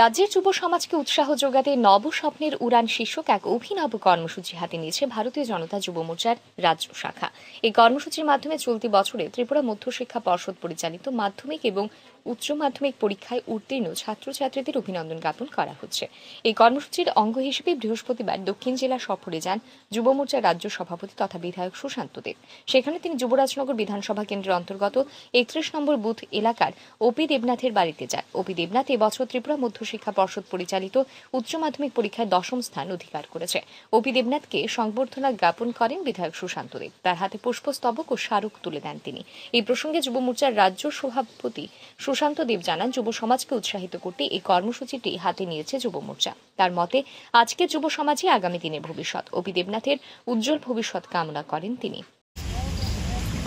রাজ্যের যুব সমাজকে উৎসাহ যোগাতে নবস্বপ্নের উড়ান শীর্ষক এক অভিনব কর্মসূচি হাতে নিয়েছে ভারতীয় জনতা যুব মোর্চার রাজ্য শাখা এই কর্মসূচির মাধ্যমে চলতি বছরে ত্রিপুরা মধ্যশিক্ষা পর্ষদ পরিচালিত মাধ্যমিক এবং উচ্চ মাধ্যমিক পরীক্ষায় উত্তীর্ণ ছাত্রছাত্রীদের অভিনন্দন জ্ঞাপন করা হচ্ছে এই কর্মসূচির অঙ্গ হিসেবে বৃহস্পতিবার দক্ষিণ জেলা সফরে যান যুব মোর্চার রাজ্য সভাপতি তথা বিধায়ক সুশান্ত দেব সেখানে তিনি যুবরাজনগর বিধানসভা কেন্দ্রের অন্তর্গত একত্রিশ নম্বর বুথ এলাকার ওপি দেবনাথের বাড়িতে যান ওপি দেবনাথ এবছর ত্রিপুরা মধ্য উচ্চশিক্ষা পর্ষদ পরিচালিত উচ্চ মাধ্যমিক পরীক্ষায় দশম স্থান অধিকার করেছে ওপি দেবনাথকে সংবর্ধনা জ্ঞাপন করেন বিধায়ক সুশান্ত দেব তার হাতে পুষ্পস্তবক ও স্মারক তুলে দেন তিনি এই প্রসঙ্গে যুব মোর্চার রাজ্য সভাপতি সুশান্ত দেব জানান যুব সমাজকে উৎসাহিত করতে এই কর্মসূচিটি হাতে নিয়েছে যুব মোর্চা তার মতে আজকের যুব সমাজই আগামী দিনের ভবিষ্যৎ ওপি দেবনাথের উজ্জ্বল ভবিষ্যৎ কামনা করেন তিনি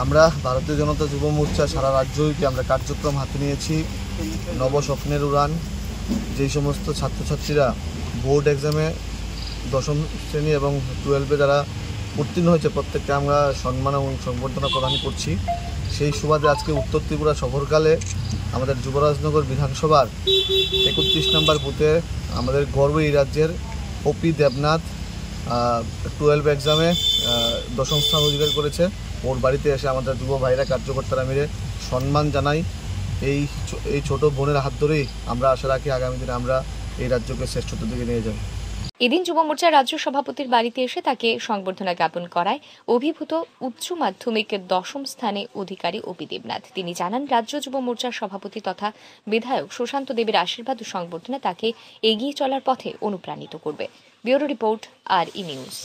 আমরা ভারতীয় জনতা যুব মোর্চা সারা রাজ্যই আমরা কার্যক্রম হাতে নিয়েছি নবস্বপ্নের উড়ান যেই সমস্ত ছাত্রছাত্রীরা বোর্ড এক্সামে দশম শ্রেণী এবং টুয়েলভে যারা উত্তীর্ণ হয়েছে প্রত্যেককে আমরা সম্মান এবং সংবর্ধনা প্রদান করছি সেই সুবাদে আজকে উত্তর ত্রিপুরা সফরকালে আমাদের যুবরাজনগর বিধানসভার একত্রিশ নম্বর বুথে আমাদের গর্ব এই রাজ্যের ওপি দেবনাথ টুয়েলভ এক্সামে দশম স্থান অধিকার করেছে ওর বাড়িতে এসে আমাদের যুব ভাইরা কার্যকর্তারা মিলে সম্মান জানাই এই এই ছোট বোনের হাত ধরেই আমরা আশা রাখি আগামী দিনে আমরা এই রাজ্যকে শ্রেষ্ঠত্বের দিকে নিয়ে যাব এদিন যুব মোর্চার রাজ্য সভাপতির বাড়িতে এসে তাকে সংবর্ধনা জ্ঞাপন করায় অভিভূত উচ্চ মাধ্যমিক দশম স্থানে অধিকারী অপি দেবনাথ তিনি জানান রাজ্য যুব মোর্চার সভাপতি তথা বিধায়ক সুশান্ত দেবের আশীর্বাদ সংবর্ধনা তাকে এগিয়ে চলার পথে অনুপ্রাণিত করবে bureau report R E news